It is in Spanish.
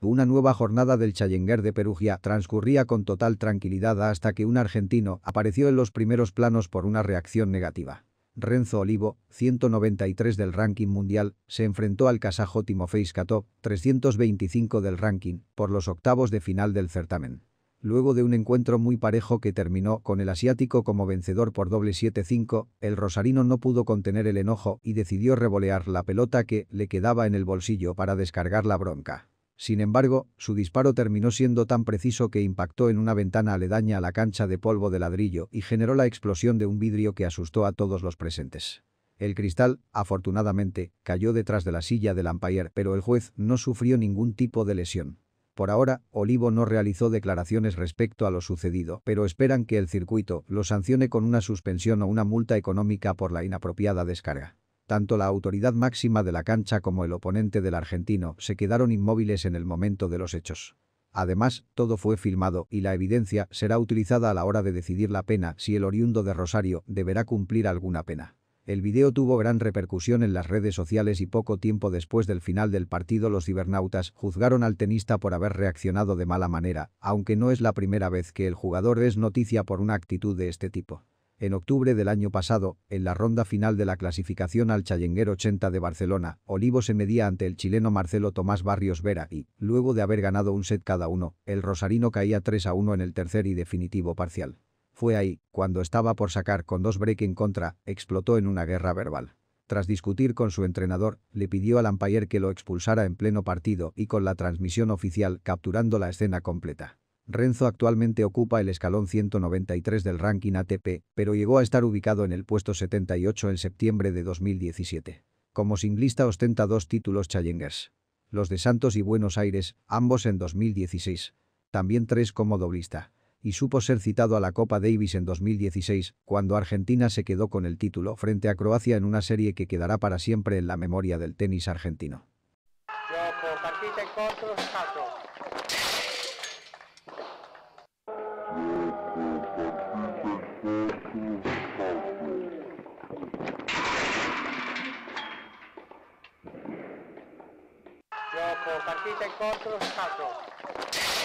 Una nueva jornada del Challenger de Perugia transcurría con total tranquilidad hasta que un argentino apareció en los primeros planos por una reacción negativa. Renzo Olivo, 193 del ranking mundial, se enfrentó al casajo Timofey Skatov, 325 del ranking, por los octavos de final del certamen. Luego de un encuentro muy parejo que terminó con el asiático como vencedor por doble 7-5, el rosarino no pudo contener el enojo y decidió revolear la pelota que le quedaba en el bolsillo para descargar la bronca. Sin embargo, su disparo terminó siendo tan preciso que impactó en una ventana aledaña a la cancha de polvo de ladrillo y generó la explosión de un vidrio que asustó a todos los presentes. El cristal, afortunadamente, cayó detrás de la silla de Lampayer, pero el juez no sufrió ningún tipo de lesión. Por ahora, Olivo no realizó declaraciones respecto a lo sucedido, pero esperan que el circuito lo sancione con una suspensión o una multa económica por la inapropiada descarga. Tanto la autoridad máxima de la cancha como el oponente del argentino se quedaron inmóviles en el momento de los hechos. Además, todo fue filmado y la evidencia será utilizada a la hora de decidir la pena si el oriundo de Rosario deberá cumplir alguna pena. El video tuvo gran repercusión en las redes sociales y poco tiempo después del final del partido los cibernautas juzgaron al tenista por haber reaccionado de mala manera, aunque no es la primera vez que el jugador es noticia por una actitud de este tipo en octubre del año pasado, en la ronda final de la clasificación al Challenger 80 de Barcelona, Olivo se medía ante el chileno Marcelo Tomás Barrios Vera y, luego de haber ganado un set cada uno, el rosarino caía 3 a 1 en el tercer y definitivo parcial. Fue ahí, cuando estaba por sacar con dos break en contra, explotó en una guerra verbal. Tras discutir con su entrenador, le pidió al umpire que lo expulsara en pleno partido y con la transmisión oficial capturando la escena completa. Renzo actualmente ocupa el escalón 193 del ranking ATP, pero llegó a estar ubicado en el puesto 78 en septiembre de 2017. Como singlista ostenta dos títulos challengers. Los de Santos y Buenos Aires, ambos en 2016. También tres como doblista. Y supo ser citado a la Copa Davis en 2016, cuando Argentina se quedó con el título frente a Croacia en una serie que quedará para siempre en la memoria del tenis argentino. Gioco, partita in corso, salto.